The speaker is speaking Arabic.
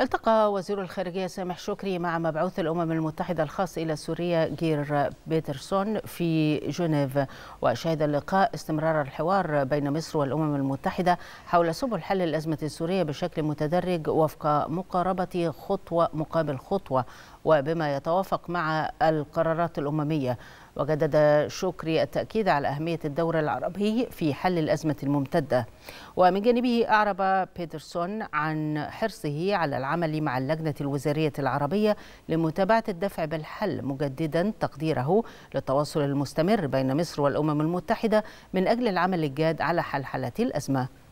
التقى وزير الخارجية سامح شكري مع مبعوث الأمم المتحدة الخاص إلى سوريا جير بيترسون في جنيف وشهد اللقاء استمرار الحوار بين مصر والأمم المتحدة حول سبل حل الأزمة السورية بشكل متدرج وفق مقاربة خطوة مقابل خطوة وبما يتوافق مع القرارات الأممية وجدد شكري التأكيد على أهمية الدور العربي في حل الأزمة الممتدة ومن جانبه أعرب بيترسون عن حرصه على العمل مع اللجنة الوزارية العربية لمتابعة الدفع بالحل مجددا تقديره للتواصل المستمر بين مصر والأمم المتحدة من أجل العمل الجاد على حل حالة الأزمة